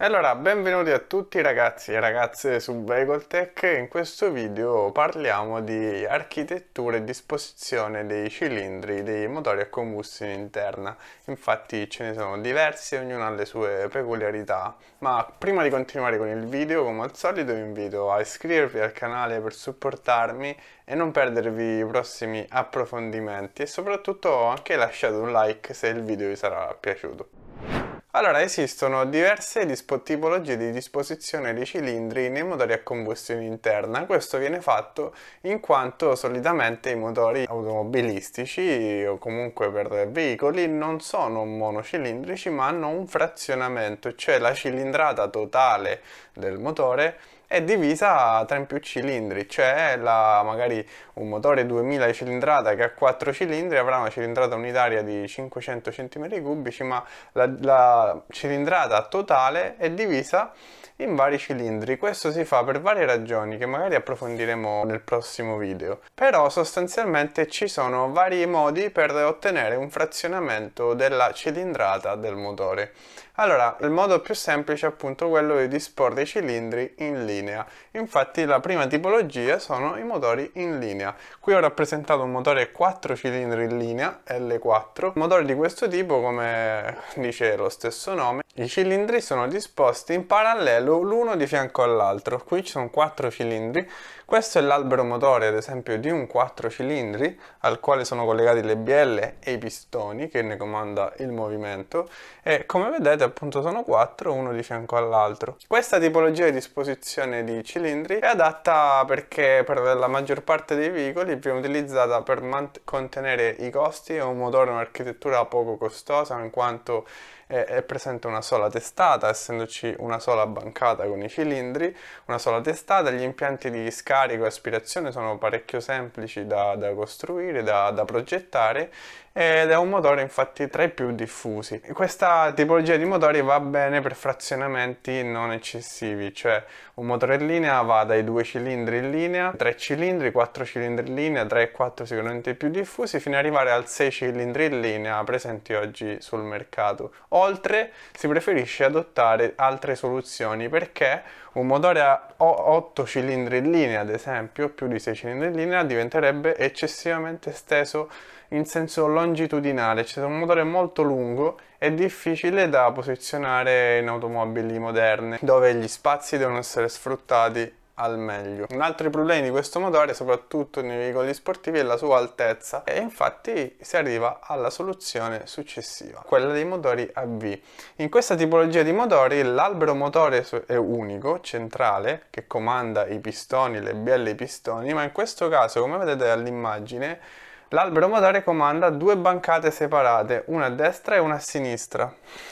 Allora, benvenuti a tutti ragazzi e ragazze su Vegoltech. In questo video parliamo di architettura e disposizione dei cilindri dei motori a combustione interna. Infatti ce ne sono diversi, ognuno ha le sue peculiarità. Ma prima di continuare con il video, come al solito vi invito a iscrivervi al canale per supportarmi e non perdervi i prossimi approfondimenti e soprattutto anche lasciate un like se il video vi sarà piaciuto. Allora, esistono diverse dispo- tipologie di disposizione dei cilindri nei motori a combustione interna. Questo viene fatto in quanto solitamente i motori automobilistici o comunque per veicoli non sono monocilindrici ma hanno un frazionamento, cioè la cilindrata totale del motore è divisa tra in più cilindri, cioè la, magari un motore 2000 cilindrata che ha 4 cilindri avrà una cilindrata unitaria di 500 cm3, ma la, la cilindrata totale è divisa in vari cilindri. Questo si fa per varie ragioni che magari approfondiremo nel prossimo video. Però sostanzialmente ci sono vari modi per ottenere un frazionamento della cilindrata del motore. Allora, il modo più semplice è appunto quello di disporre i cilindri in linea. Infatti la prima tipologia sono i motori in linea. Qui ho rappresentato un motore 4 cilindri in linea, L4. Un motore di questo tipo, come dice lo stesso nome, i cilindri sono disposti in parallelo l'uno di fianco all'altro, qui ci sono quattro cilindri, questo è l'albero motore ad esempio di un quattro cilindri al quale sono collegati le bielle e i pistoni che ne comanda il movimento e come vedete appunto sono quattro uno di fianco all'altro. Questa tipologia di disposizione di cilindri è adatta perché per la maggior parte dei veicoli viene utilizzata per contenere i costi, è un motore un'architettura poco costosa in quanto è presente una sola testata, essendoci una sola bancata con i cilindri, una sola testata, gli impianti di scarico e aspirazione sono parecchio semplici da, da costruire, da, da progettare ed è un motore infatti tra i più diffusi. Questa tipologia di motori va bene per frazionamenti non eccessivi, cioè un motore in linea va dai 2 cilindri in linea, 3 cilindri, 4 cilindri in linea, 3 e 4 sicuramente più diffusi, fino ad arrivare al 6 cilindri in linea presenti oggi sul mercato. Oltre si preferisce adottare altre soluzioni perché un motore a 8 cilindri in linea, ad esempio, più di 6 cilindri in linea, diventerebbe eccessivamente steso in senso longitudinale, cioè un motore molto lungo e difficile da posizionare in automobili moderne, dove gli spazi devono essere sfruttati al meglio. Un altro problema di questo motore, soprattutto nei veicoli sportivi, è la sua altezza e infatti si arriva alla soluzione successiva, quella dei motori a V. In questa tipologia di motori l'albero motore è unico, centrale, che comanda i pistoni, le bielle e i pistoni, ma in questo caso, come vedete all'immagine, L'albero motore comanda due bancate separate, una a destra e una a sinistra.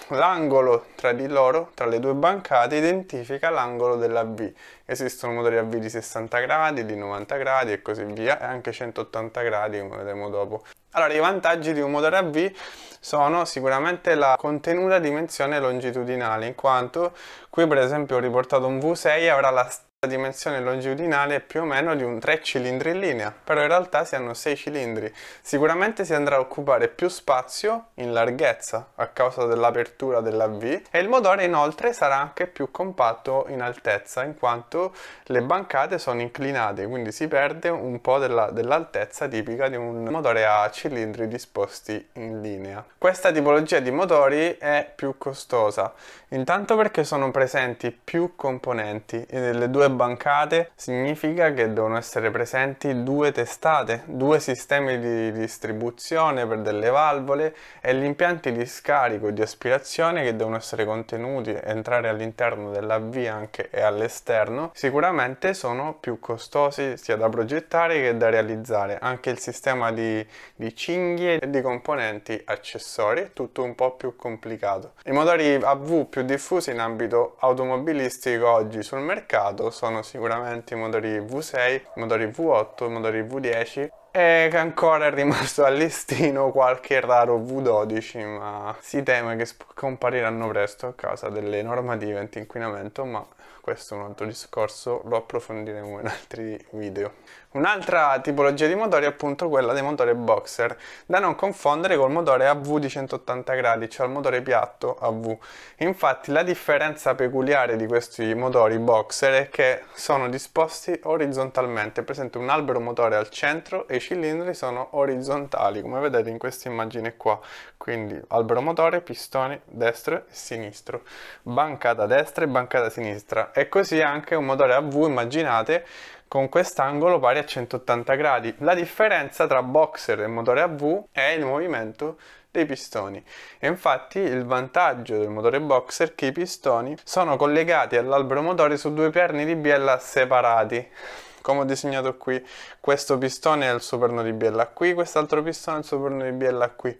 L'angolo tra di loro, tra le due bancate, identifica l'angolo della V. Esistono motori a V di 60 gradi, di 90 gradi e così via, e anche 180 gradi, come vedremo dopo. Allora, i vantaggi di un motore a V sono sicuramente la contenuta dimensione longitudinale, in quanto qui per esempio ho riportato un V6 avrà la stessa la dimensione longitudinale è più o meno di un 3 cilindri in linea, però in realtà si hanno 6 cilindri. Sicuramente si andrà a occupare più spazio in larghezza a causa dell'apertura della V e il motore inoltre sarà anche più compatto in altezza in quanto le bancate sono inclinate, quindi si perde un po' dell'altezza dell tipica di un motore a cilindri disposti in linea. Questa tipologia di motori è più costosa, intanto perché sono presenti più componenti e nelle due due bancate significa che devono essere presenti due testate, due sistemi di distribuzione per delle valvole e gli impianti di scarico e di aspirazione che devono essere contenuti, entrare all'interno della via anche e all'esterno, sicuramente sono più costosi sia da progettare che da realizzare. Anche il sistema di, di cinghie e di componenti accessori è tutto un po' più complicato. I motori AV più diffusi in ambito automobilistico oggi sul mercato sono sicuramente i motori V6, i motori V8, i motori V10 e ancora è rimasto al listino qualche raro V12 ma si teme che scompariranno presto a causa delle normative anti-inquinamento ma questo è un altro discorso, lo approfondiremo in altri video. Un'altra tipologia di motori è appunto quella dei motori boxer, da non confondere col motore AV di 180 gradi, cioè il motore piatto AV. Infatti la differenza peculiare di questi motori boxer è che sono disposti orizzontalmente, presente un albero motore al centro e i cilindri sono orizzontali come vedete in questa immagine qua quindi albero motore, pistone destro e sinistro bancata destra e bancata sinistra e così anche un motore a V immaginate con quest'angolo pari a 180 gradi la differenza tra boxer e motore a V è il movimento dei pistoni. E infatti il vantaggio del motore boxer è che i pistoni sono collegati all'albero motore su due perni di biella separati come ho disegnato qui, questo pistone è il suo perno di biella qui, quest'altro pistone è il suo perno di biella qui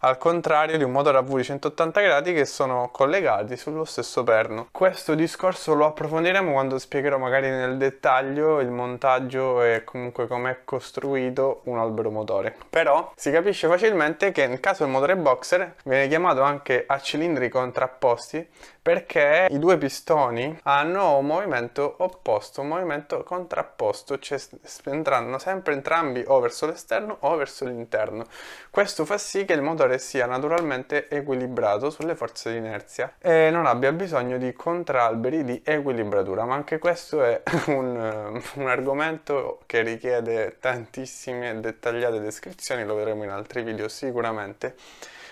al contrario di un motore a V180 gradi che sono collegati sullo stesso perno. Questo discorso lo approfondiremo quando spiegherò magari nel dettaglio il montaggio e comunque come è costruito un albero motore. Però si capisce facilmente che nel caso del motore boxer viene chiamato anche a cilindri contrapposti perché i due pistoni hanno un movimento opposto, un movimento contrapposto, cioè entrano sempre entrambi o verso l'esterno o verso l'interno. Questo fa sì che il motore vettore sia naturalmente equilibrato sulle forze di inerzia e non abbia bisogno di contralberi di equilibratura, ma anche questo è un, eh, un argomento che richiede tantissime dettagliate descrizioni, lo vedremo in altri video sicuramente.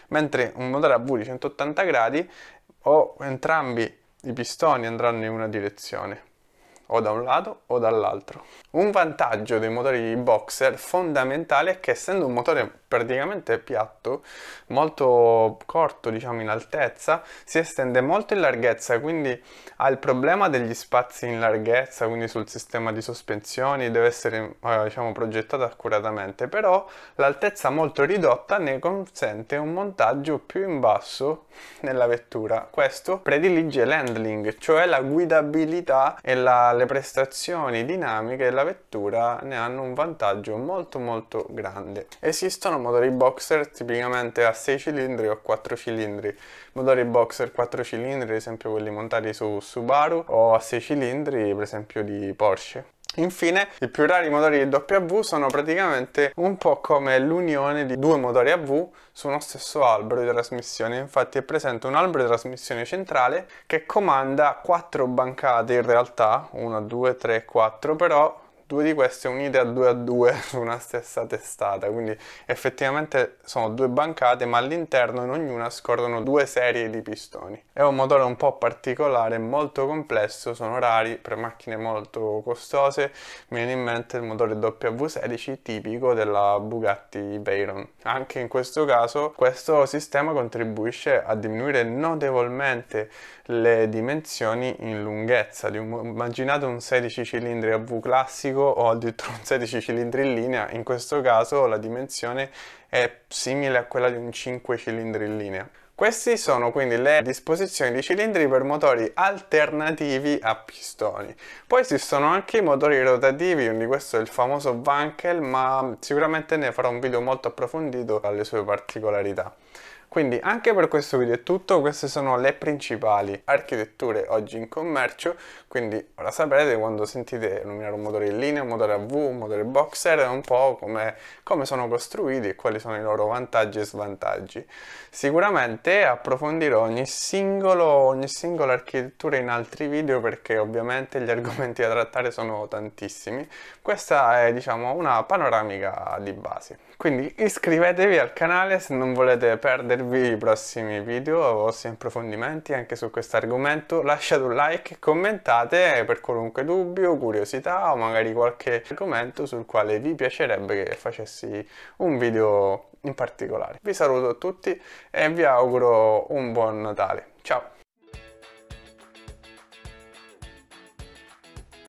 Mentre un motore a V di 180 gradi o entrambi i pistoni andranno in una direzione o da un lato o dall'altro. Un vantaggio dei motori boxer fondamentale è che essendo un motore praticamente piatto, molto corto diciamo in altezza, si estende molto in larghezza, quindi ha il problema degli spazi in larghezza, quindi sul sistema di sospensioni deve essere eh, diciamo progettato accuratamente, però l'altezza molto ridotta ne consente un montaggio più in basso nella vettura. Questo predilige l'handling, cioè la guidabilità e la alle prestazioni dinamiche la vettura ne hanno un vantaggio molto molto grande. Esistono motori boxer tipicamente a 6 cilindri o 4 cilindri. Motori boxer 4 cilindri, ad esempio quelli montati su Subaru o a 6 cilindri, per esempio di Porsche. Infine, i più rari motori di W sono praticamente un po' come l'unione di due motori a V su uno stesso albero di trasmissione. Infatti è presente un albero di trasmissione centrale che comanda quattro bancate in realtà, 1, 2, 3, 4, però due di queste unite a due a due su una stessa testata, quindi effettivamente sono due bancate ma all'interno in ognuna scorrono due serie di pistoni. È un motore un po' particolare, molto complesso, sono rari per macchine molto costose, mi viene in mente il motore W16 tipico della Bugatti Veyron. Anche in questo caso questo sistema contribuisce a diminuire notevolmente le dimensioni in lunghezza, immaginate un 16 cilindri a V classico lungo o addirittura un 16 cilindri in linea, in questo caso la dimensione è simile a quella di un 5 cilindri in linea. Queste sono quindi le disposizioni di cilindri per motori alternativi a pistoni. Poi esistono anche i motori rotativi, quindi questo è il famoso Wankel, ma sicuramente ne farò un video molto approfondito alle sue particolarità. Quindi anche per questo video è tutto, queste sono le principali architetture oggi in commercio, quindi ora saprete quando sentite nominare un motore in linea, un motore a V, un motore boxer, un po' come, come sono costruiti e quali sono i loro vantaggi e svantaggi. Sicuramente approfondirò ogni, singolo, ogni singola architettura in altri video perché ovviamente gli argomenti da trattare sono tantissimi. Questa è diciamo una panoramica di base. Quindi iscrivetevi al canale se non volete perdervi i prossimi video o se approfondimenti anche su questo argomento. Lasciate un like, e commentate per qualunque dubbio, curiosità o magari qualche argomento sul quale vi piacerebbe che facessi un video in particolare. Vi saluto a tutti e vi auguro un buon Natale. Ciao!